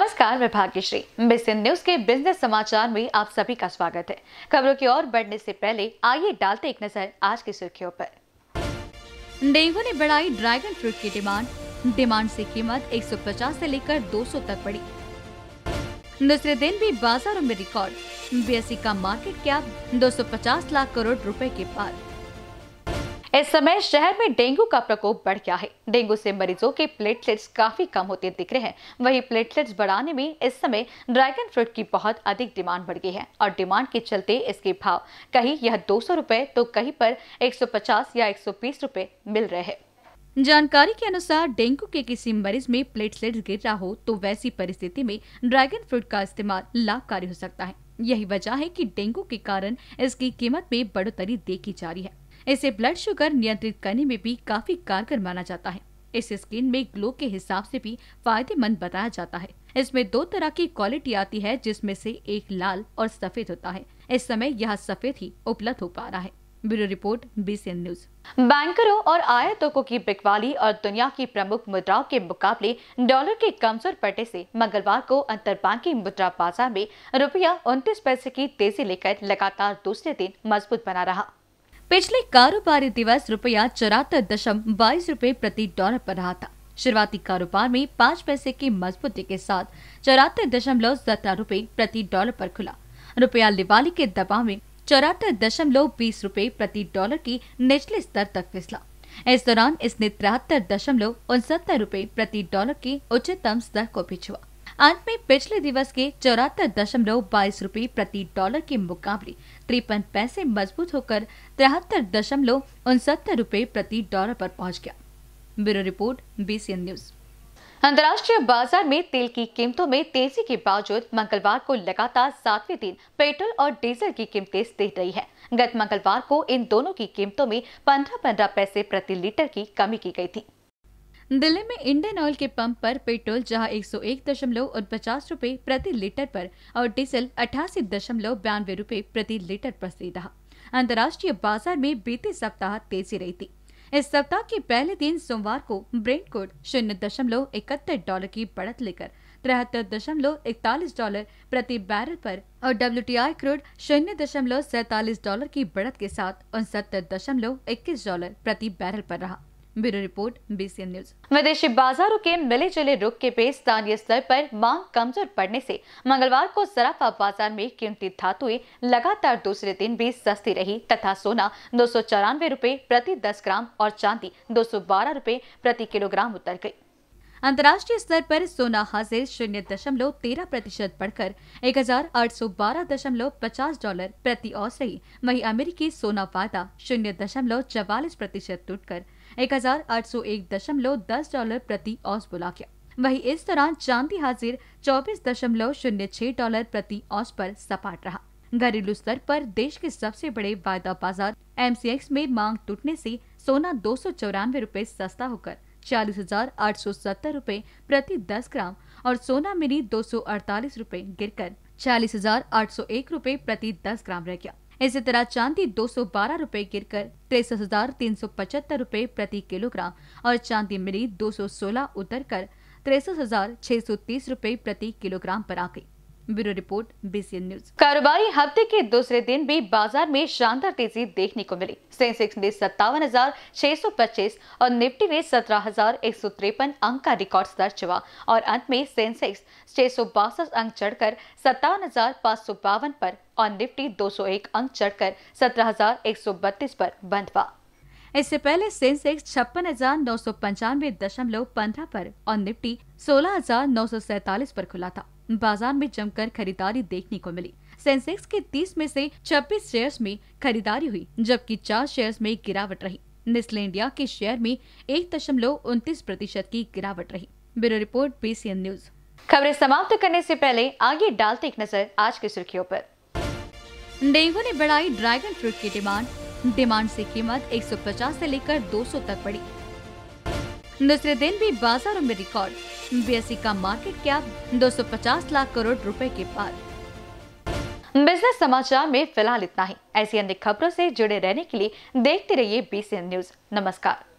नमस्कार मैं Bhagyashree in news के बिजनेस समाचार में आप सभी का स्वागत है खबरों की ओर बढ़ने से पहले आइए डालते एक नजर आज की सुर्खियों पर डेंगू ने बढ़ाई ड्रैगन फ्रूट की डिमांड डिमांड से कीमत 150 से लेकर 200 तक बढ़ी दूसरे दिन भी बाजारों में रिकॉर्ड बी का मार्केट कैप दो लाख करोड़ रूपए के पास इस समय शहर में डेंगू का प्रकोप बढ़ गया है डेंगू से मरीजों के प्लेटलेट्स काफी कम होते दिख रहे हैं वहीं प्लेटलेट्स बढ़ाने में इस समय ड्रैगन फ्रूट की बहुत अधिक डिमांड बढ़ गई है और डिमांड के चलते इसके भाव कहीं यह दो सौ तो कहीं पर 150 या 120 सौ मिल रहे हैं जानकारी के अनुसार डेंगू के किसी मरीज में प्लेटलेट गिर रहा हो तो वैसी परिस्थिति में ड्रैगन फ्रूट का इस्तेमाल लाभकारी हो सकता है यही वजह है कि डेंगू के कारण इसकी कीमत में बढ़ोतरी देखी जा रही है इसे ब्लड शुगर नियंत्रित करने में भी काफी कारगर माना जाता है इस स्किन में ग्लो के हिसाब से भी फायदेमंद बताया जाता है इसमें दो तरह की क्वालिटी आती है जिसमें से एक लाल और सफेद होता है इस समय यह सफेद ही उपलब्ध हो पा रहा है ब्यूरो रिपोर्ट बीसीएन न्यूज बैंकरों और आयातकों की बिकवाली और दुनिया की प्रमुख मुद्राओं के मुकाबले डॉलर के कमजोर पटे से मंगलवार को अंतरबांकी मुद्रा बाजार में रुपया उनतीस पैसे की तेजी लेकर लगातार दूसरे दिन मजबूत बना रहा पिछले कारोबारी दिवस रुपया चौरातर दशम बाईस रूपए प्रति डॉलर पर रहा था शुरुआती कारोबार में पाँच पैसे की मजबूती के साथ चौरातर दशमलव सत्रह रूपए प्रति डॉलर पर खुला रुपया दिवाली के दबाव में चौरातर दशमलव बीस रूपए प्रति डॉलर की निचले स्तर तक फिसला इस दौरान इसने तिहत्तर दशमलव उनसत्तर रूपए प्रति डॉलर के उच्चतम स्तर को भी छुआ अंत में पिछले दिवस के चौरातर दशमलव बाईस रूपए प्रति डॉलर के मुकाबले तिरपन पैसे मजबूत होकर तिहत्तर दशमलव उनसत्तर रूपए प्रति डॉलर पर पहुंच गया ब्यूरो रिपोर्ट बीसीएन न्यूज अंतर्राष्ट्रीय बाजार में तेल की कीमतों में तेजी के बावजूद मंगलवार को लगातार सातवें दिन पेट्रोल और डीजल की कीमतें स्थिर रही है गत मंगलवार को इन दोनों की कीमतों में पंद्रह पंद्रह पैसे प्रति लीटर की कमी की गई थी दिल्ली में इंडियन ऑयल के पंप पर पेट्रोल जहां एक सौ एक दशमलव उनपचास रूपए प्रति लीटर पर और डीजल अठासी दशमलव बयानवे रूपए प्रति लीटर पर से रहा अंतर्राष्ट्रीय बाजार में बीते सप्ताह तेजी रही थी इस सप्ताह के पहले दिन सोमवार को ब्रेन कोड शून्य दशमलव इकहत्तर डॉलर की बढ़त लेकर तिहत्तर दशमलव इकतालीस डॉलर प्रति बैरल पर और डब्ल्यू टी आई क्रूड शून्य दशमलव सैतालीस डॉलर की बढ़त के साथ उनसत्तर दशमलव इक्कीस डॉलर प्रति बैरल पर रहा ब्यूरो रिपोर्ट बीसीएन न्यूज विदेशी बाजारों के मिले जुले रुख के पे स्थानीय स्तर पर मांग कमजोर पड़ने से मंगलवार को सराफा बाजार में कीमती धातुए लगातार दूसरे दिन भी सस्ती रही तथा सोना दो सौ प्रति दस ग्राम और चांदी दो सौ प्रति किलोग्राम उतर गयी अंतर्राष्ट्रीय स्तर पर सोना हाजिर शून्य दशमलव तेरह प्रतिशत बढ़कर एक हजार आठ सौ बारह दशमलव पचास डॉलर प्रति औस रही वही अमेरिकी सोना वायदा शून्य दशमलव चवालीस प्रतिशत टूटकर एक हजार आठ सौ एक दशमलव दस डॉलर प्रति औस बुला गया वही इस दौरान चांदी हाजिर चौबीस दशमलव शून्य छह डॉलर प्रति औस पर सपाट रहा घरेलू स्तर पर देश के सबसे बड़े वायदा बाजार एम में मांग टूटने से सोना दो सौ चौरानवे रूपए सस्ता होकर चालीस हजार आठ सौ सत्तर रूपए प्रति दस ग्राम और सोना मिनी दो सौ अड़तालीस रूपए गिर कर चालीस हजार आठ सौ एक रूपए प्रति दस ग्राम रह गया इसी तरह चांदी दो सौ बारह रूपए गिर कर तिरसठ हजार तीन सौ पचहत्तर रूपए प्रति किलोग्राम और चांदी मिली दो सौ सोलह उतर कर तिरसठ हजार छह सौ तीस रूपए प्रति किलोग्राम पर आ गई ब्यूरो रिपोर्ट बीसीएन न्यूज कारोबारी हफ्ते के दूसरे दिन भी बाजार में शानदार तेजी देखने को मिली सेंसेक्स ने सत्तावन हजार छह सौ पच्चीस और निफ्टी ने सत्रह हजार एक सौ तिरपन अंक का रिकॉर्ड दर्ज हुआ और अंत में सेंसेक्स छह सौ बासठ अंक चढ़कर सत्तावन हजार पाँच सौ बावन पर और निफ्टी 201 अंक चढ़कर सत्रह पर बंद हुआ इससे पहले सेंसेक्स छप्पन हजार नौ सौ पंचानवे दशमलव पंद्रह पर और निफ्टी सोलह हजार नौ सौ सैतालीस पर खुला था बाजार में जमकर खरीदारी देखने को मिली सेंसेक्स के 30 में से 26 शेयर्स में खरीदारी हुई जबकि चार शेयर्स में गिरावट रही निस्ले इंडिया के शेयर में एक दशमलव उनतीस प्रतिशत की गिरावट रही ब्यूरो रिपोर्ट बीसीएन न्यूज खबरें समाप्त करने से पहले आगे डालते एक नजर आज की सुर्खियों पर डेंगू ने बढ़ाई ड्रैगन फ्रूट की डिमांड डिमांड से कीमत 150 से लेकर 200 तक बढ़ी दूसरे दिन भी बाजारों में रिकॉर्ड बी का मार्केट कैप 250 लाख करोड़ रुपए के पार बिजनेस समाचार में फिलहाल इतना ही ऐसी अन्य खबरों से जुड़े रहने के लिए देखते रहिए बीसीएन न्यूज नमस्कार